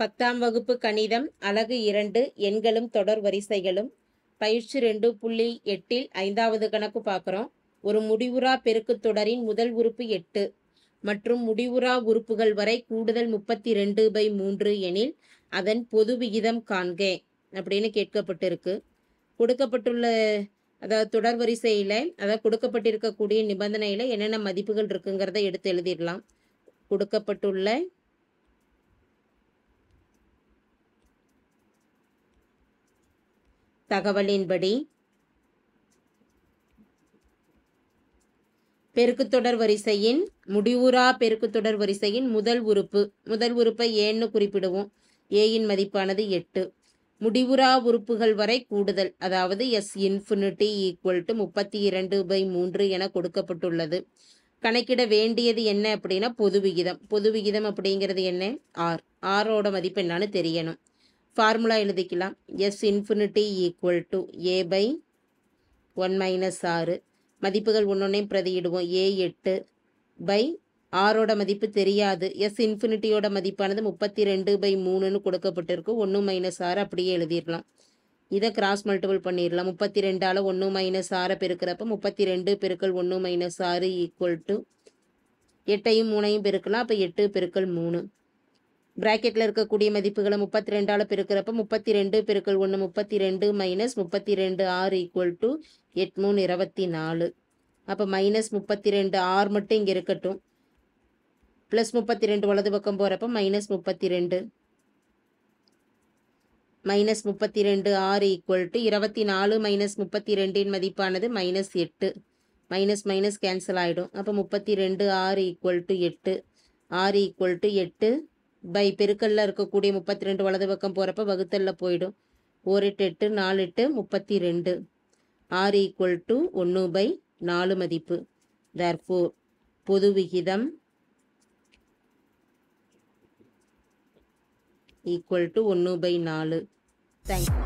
பத்தாம் வகுப்பு கணிதம் அலகு இரண்டு எண்களும் தொடர் வரிசைகளும் பயிற்சி ரெண்டு புள்ளி எட்டில் ஐந்தாவது கணக்கு பார்க்குறோம் ஒரு முடிவுறா பெருக்கு தொடரின் முதல் உறுப்பு எட்டு மற்றும் முடிவுறா உறுப்புகள் வரை கூடுதல் முப்பத்தி ரெண்டு பை மூன்று எனில் அதன் பொது விகிதம் காண்கே அப்படின்னு கேட்கப்பட்டிருக்கு கொடுக்கப்பட்டுள்ள அதாவது தொடர் வரிசையில் அதாவது கொடுக்கப்பட்டிருக்கக்கூடிய நிபந்தனையில் என்னென்ன மதிப்புகள் இருக்குங்கிறத எடுத்து எழுதிடலாம் கொடுக்கப்பட்டுள்ள தகவலின்படி பெருக்குத்தொடர் வரிசையின் முடிவுறா பெருக்குத்தொடர் வரிசையின் முதல் உறுப்பு முதல் உறுப்பை ஏன்னு குறிப்பிடுவோம் ஏயின் மதிப்பானது எட்டு முடிவுறா உறுப்புகள் வரை கூடுதல் அதாவது எஸ் இன்ஃபினிட்டி ஈக்குவல் டு முப்பத்தி இரண்டு பை மூன்று என கொடுக்கப்பட்டுள்ளது கணக்கிட வேண்டியது என்ன அப்படின்னா பொது விகிதம் பொது விகிதம் அப்படிங்கிறது என்ன ஆர் ஆரோட மதிப்பு என்னன்னு தெரியணும் ஃபார்முலா எழுதிக்கலாம் S infinity equal to a by one minus ஆறு மதிப்புகள் ஒன்றொன்னே பிரதியிடுவோம் ஏ எட்டு பை ஆரோட மதிப்பு தெரியாது எஸ் இன்ஃபினிட்டியோட மதிப்பானது முப்பத்தி ரெண்டு பை மூணுன்னு கொடுக்கப்பட்டிருக்கு ஒன்று மைனஸ் ஆறு அப்படியே எழுதிடலாம் இதை கிராஸ் மல்டிபிள் பண்ணிடலாம் முப்பத்தி ரெண்டால் ஒன்று மைனஸ் ஆறை பெருக்கிறப்ப முப்பத்தி ரெண்டு பெருக்கள் ஒன்று மைனஸ் ஆறு ஈக்குவல் டு எட்டையும் மூணையும் பெருக்கலாம் அப்போ எட்டு பெருக்கல் மூணு ப்ராக்கெட்டில் இருக்கக்கூடிய மதிப்புகளை முப்பத்தி ரெண்டால பெருக்கிறப்ப முப்பத்தி ரெண்டு பெருக்கள் ஒன்று முப்பத்தி ரெண்டு மைனஸ் முப்பத்தி ரெண்டு ஆறு ஈக்குவல் டு மூணு இருபத்தி நாலு அப்போ மைனஸ் முப்பத்தி ரெண்டு ஆறு மட்டும் இங்கே இருக்கட்டும் ப்ளஸ் முப்பத்தி ரெண்டு வலது பக்கம் போகிறப்ப மைனஸ் முப்பத்தி ரெண்டு மைனஸ் முப்பத்தி ரெண்டு ஆர் ஈக்குவல் டு இருபத்தி நாலு மைனஸ் முப்பத்தி ரெண்டின் மதிப்பானது மைனஸ் எட்டு மைனஸ் மைனஸ் கேன்சல் ஆகிடும் அப்போ முப்பத்தி ரெண்டு ஆறு ஈக்குவல் டு எட்டு ஆறு ஈக்குவல் டு எட்டு பை பெருக்கல்ல இருக்கக்கூடிய முப்பத்தி ரெண்டு வலது பக்கம் போகிறப்ப வகுத்தல்ல போயிடும் ஒரு எட்டு எட்டு நாலு எட்டு முப்பத்தி ரெண்டு ஆர் ஈக்குவல் டு ஒன்று பை நாலு மதிப்பு தர்ஃபோர் பொது விகிதம் ஈக்குவல் டு ஒன்று பை நாலு தேங்க்யூ